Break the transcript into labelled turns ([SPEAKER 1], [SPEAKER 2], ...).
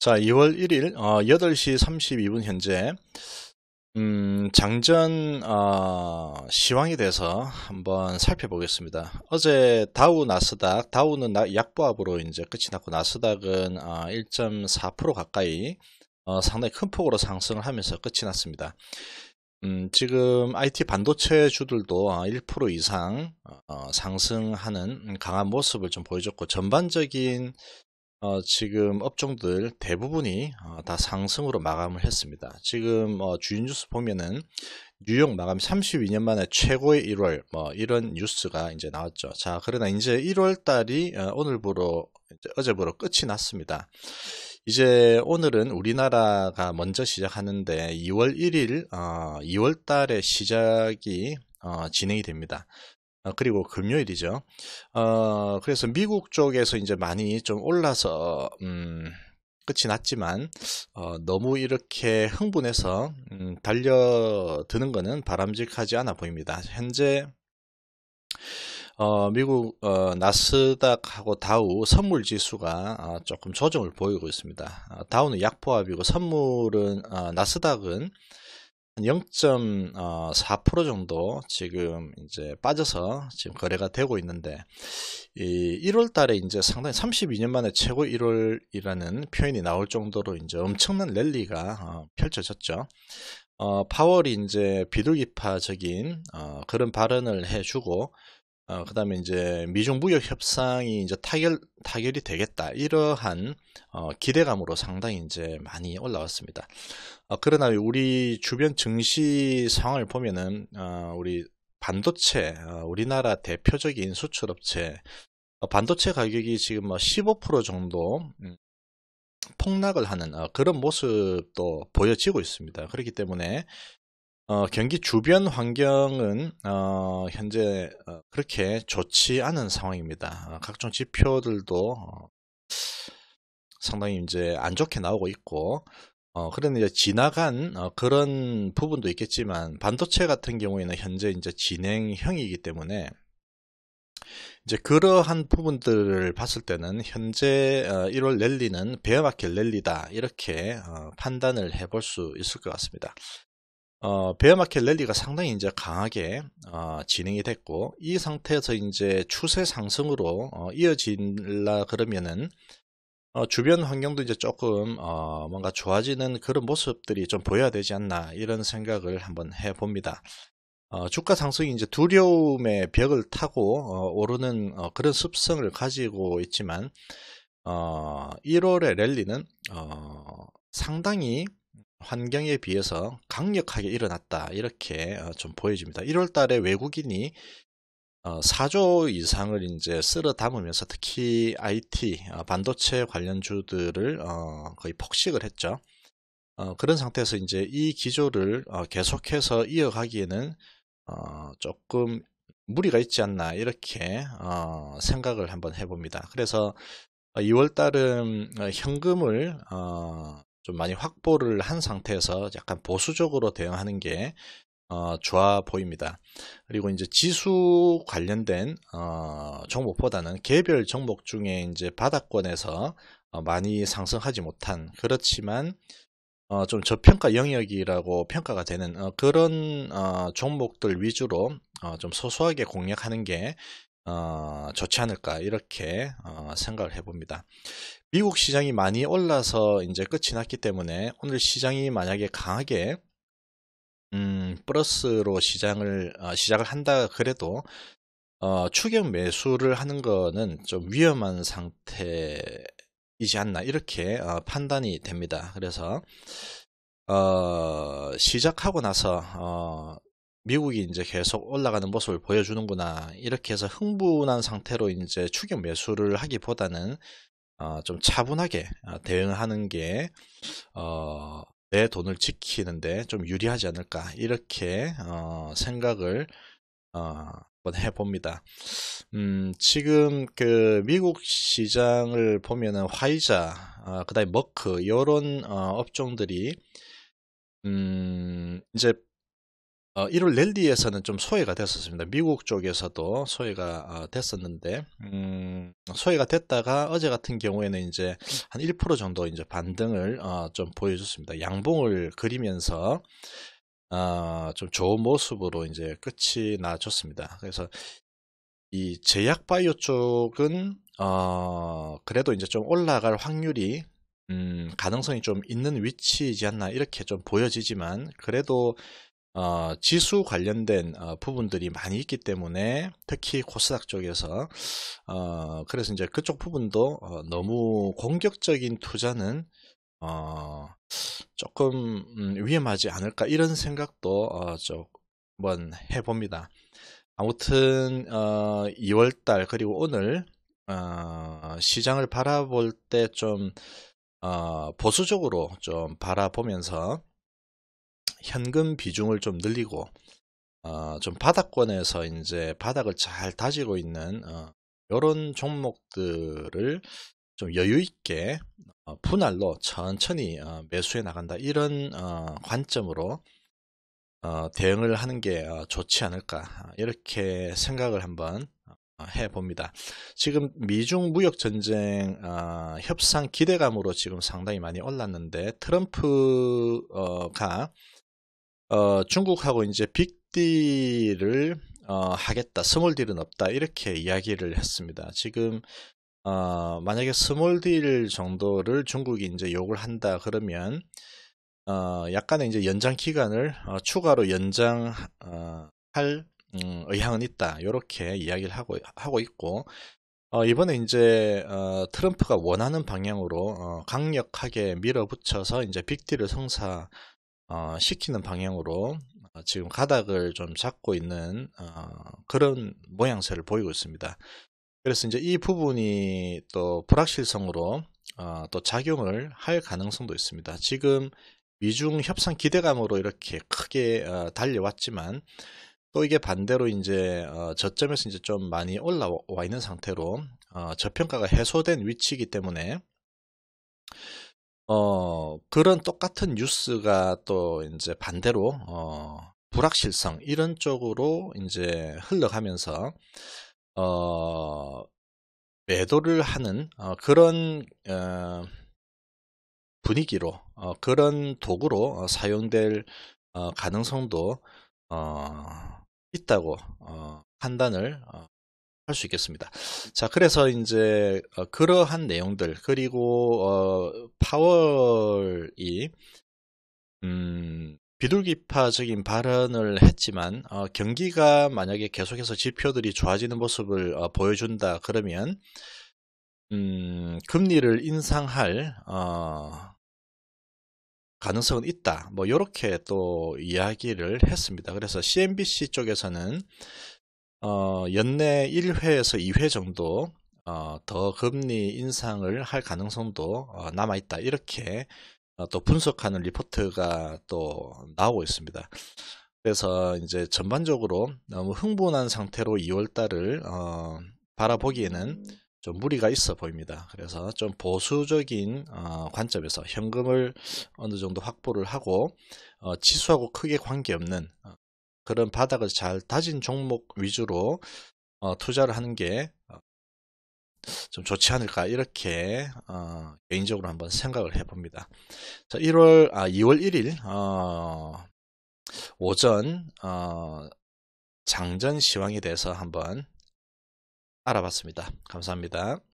[SPEAKER 1] 자, 2월 1일 어, 8시 32분 현재 음, 장전 어, 시황에 대해서 한번 살펴보겠습니다. 어제 다우 나스닥 다우는 약보합으로 이제 끝이 났고 나스닥은 어, 1.4% 가까이 어, 상당히 큰 폭으로 상승을 하면서 끝이 났습니다. 음, 지금 IT 반도체 주들도 1% 어, 이상 어, 상승하는 강한 모습을 좀 보여줬고 전반적인 어, 지금 업종들 대부분이 어, 다 상승으로 마감을 했습니다. 지금 어, 주요 뉴스 보면은 뉴욕 마감 32년 만에 최고의 1월 뭐 이런 뉴스가 이제 나왔죠. 자 그러나 이제 1월 달이 어, 오늘부로 어제부로 끝이 났습니다. 이제 오늘은 우리나라가 먼저 시작하는데 2월 1일 어, 2월 달에 시작이 어, 진행이 됩니다. 아, 그리고 금요일이죠. 어, 그래서 미국 쪽에서 이제 많이 좀 올라서 음, 끝이 났지만 어, 너무 이렇게 흥분해서 음, 달려드는 거는 바람직하지 않아 보입니다. 현재 어, 미국 어, 나스닥하고 다우 선물 지수가 어, 조금 조정을 보이고 있습니다. 어, 다우는 약보합이고 선물은 어, 나스닥은 0.4% 어, 정도 지금 이제 빠져서 지금 거래가 되고 있는데 이 1월 달에 이제 상당히 32년 만에 최고 1월이라는 표현이 나올 정도로 이제 엄청난 랠리가 어, 펼쳐졌죠. 어, 파월이 이제 비둘기파적인 어, 그런 발언을 해주고 어, 그 다음에 이제 미중 무역 협상이 이제 타결, 타결이 되겠다. 이러한, 어, 기대감으로 상당히 이제 많이 올라왔습니다. 어, 그러나 우리 주변 증시 상황을 보면은, 어, 우리 반도체, 어, 우리나라 대표적인 수출업체, 어, 반도체 가격이 지금 뭐15% 정도, 음, 폭락을 하는 어, 그런 모습도 보여지고 있습니다. 그렇기 때문에 어, 경기 주변 환경은 어, 현재 어, 그렇게 좋지 않은 상황입니다. 어, 각종 지표들도 어, 상당히 이제 안 좋게 나오고 있고, 어, 그런 이제 지나간 어, 그런 부분도 있겠지만 반도체 같은 경우에는 현재 이제 진행형이기 때문에 이제 그러한 부분들을 봤을 때는 현재 1월 랠리는 베어마켓 랠리다 이렇게 판단을 해 볼 수 있을 것 같습니다. 어, 베어마켓 랠리가 상당히 이제 강하게 어, 진행이 됐고 이 상태에서 이제 추세 상승으로 어, 이어질라 그러면은 어, 주변 환경도 이제 조금 어, 뭔가 좋아지는 그런 모습들이 좀 보여야 되지 않나 이런 생각을 한번 해봅니다. 어, 주가 상승이 이제 두려움의 벽을 타고 어, 오르는 어, 그런 습성을 가지고 있지만 어, 1월의 랠리는 어, 상당히 환경에 비해서 강력하게 일어났다 이렇게 어, 좀 보여집니다. 1월 달에 외국인이 4조 어, 이상을 이제 쓸어 담으면서 특히 IT 어, 반도체 관련주들을 거의 폭식을 했죠. 그런 상태에서 이제 이 기조를 계속해서 이어가기에는 조금 무리가 있지 않나 이렇게 생각을 한번 해봅니다. 그래서 2월 달은 현금을 좀 많이 확보를 한 상태에서 약간 보수적으로 대응하는 게 어, 좋아 보입니다. 그리고 이제 지수 관련된 어, 종목보다는 개별 종목 중에 이제 바닥권에서 어, 많이 상승하지 못한 그렇지만 어, 좀 저평가 영역이라고 평가가 되는 어, 그런 어, 종목들 위주로 어, 좀 소소하게 공략하는 게 어, 좋지 않을까 이렇게 어, 생각을 해봅니다. 미국 시장이 많이 올라서 이제 끝이 났기 때문에 오늘 시장이 만약에 강하게 음, 플러스로 시장을 어, 시작을 한다 그래도 어, 추격 매수를 하는 거는 좀 위험한 상태이지 않나 이렇게 어, 판단이 됩니다. 그래서 어, 시작하고 나서 어, 미국이 이제 계속 올라가는 모습을 보여주는구나 이렇게 해서 흥분한 상태로 이제 추격 매수를 하기보다는 어, 좀 차분하게 어, 대응하는 게 어, 내 돈을 지키는데 좀 유리하지 않을까 이렇게 어, 생각을 어, 한번 해봅니다. 음, 지금 그 미국 시장을 보면은 화이자, 어, 그다음에 머크 이런 어, 업종들이 음, 이제 어, 1월 랠리에서는 좀 소외가 됐었습니다. 미국 쪽에서도 소외가 어, 됐었는데, 음, 소외가 됐다가 어제 같은 경우에는 이제 한 1% 정도 이제 반등을 어, 좀 보여줬습니다. 양봉을 그리면서, 어, 좀 좋은 모습으로 이제 끝이 나졌습니다. 그래서 이 제약 바이오 쪽은, 어, 그래도 이제 좀 올라갈 확률이 음, 가능성이 좀 있는 위치이지 않나 이렇게 좀 보여지지만 그래도 어, 지수 관련된 어, 부분들이 많이 있기 때문에 특히 코스닥 쪽에서 어, 그래서 이제 그쪽 부분도 어, 너무 공격적인 투자는 어, 조금 음, 위험하지 않을까 이런 생각도 어, 한번 해봅니다. 아무튼 어, 2월달 그리고 오늘 어, 시장을 바라볼 때좀 어, 보수적으로 좀 바라보면서 현금 비중을 좀 늘리고 어, 좀 바닥권에서 이제 바닥을 잘 다지고 있는 어, 이런 종목들을 좀 여유 있게 어, 분할로 천천히 어, 매수해 나간다 이런 어, 관점으로 어, 대응을 하는 게 어, 좋지 않을까 이렇게 생각을 한번 어, 해 봅니다. 지금 미중 무역 전쟁 협상 기대감으로 지금 상당히 많이 올랐는데 트럼프가 어, 중국하고 이제 빅딜을 어, 하겠다. 스몰딜은 없다. 이렇게 이야기를 했습니다. 지금 어, 만약에 스몰딜 정도를 중국이 이제 욕을 한다 그러면 어, 약간의 이제 연장 기간을 어, 추가로 연장할 어, 음, 의향은 있다. 이렇게 이야기를 하고 하고 있고 어, 이번에 이제 어, 트럼프가 원하는 방향으로 어, 강력하게 밀어붙여서 이제 빅딜을 성사 어, 시키는 방향으로 어, 지금 가닥을 좀 잡고 있는 어, 그런 모양새를 보이고 있습니다. 그래서 이제 이 부분이 또 불확실성으로 어, 또 작용을 할 가능성도 있습니다. 지금 미중 협상 기대감으로 이렇게 크게 어, 달려왔지만 또 이게 반대로 이제 저점에서 이제 좀 많이 올라와 있는 상태로 저평가가 해소된 위치이기 때문에 어, 그런 똑같은 뉴스가 또 이제 반대로, 어, 불확실성, 이런 쪽으로 이제 흘러가면서, 어, 매도를 하는, 어, 그런, 어, 분위기로, 어, 그런 도구로 어, 사용될, 어, 가능성도, 어, 있다고, 어, 판단을, 어, 할수 있겠습니다. 자, 그래서 이제 어, 그러한 내용들 그리고 어, 파월이 음, 비둘기파적인 발언을 했지만 어, 경기가 만약에 계속해서 지표들이 좋아지는 모습을 어, 보여준다 그러면 음, 금리를 인상할 어, 가능성은 있다. 뭐 이렇게 또 이야기를 했습니다. 그래서 CNBC 쪽에서는 어, 연내 1회에서 2회 정도 어, 더 금리 인상을 할 가능성도 어, 남아 있다 이렇게 어, 또 분석하는 리포트가 또 나오고 있습니다. 그래서 이제 전반적으로 너무 흥분한 상태로 2월 달을 어, 바라보기에는 좀 무리가 있어 보입니다. 그래서 좀 보수적인 어, 관점에서 현금을 어느 정도 확보를 하고 지수하고 크게 관계없는 그런 바닥을 잘 다진 종목 위주로 어, 투자를 하는 게좀 어, 좋지 않을까 이렇게 어, 개인적으로 한번 생각을 해봅니다. 자, 1월 아 2월 1일 어, 오전 어, 장전 시황에 대해서 한번 알아봤습니다. 감사합니다.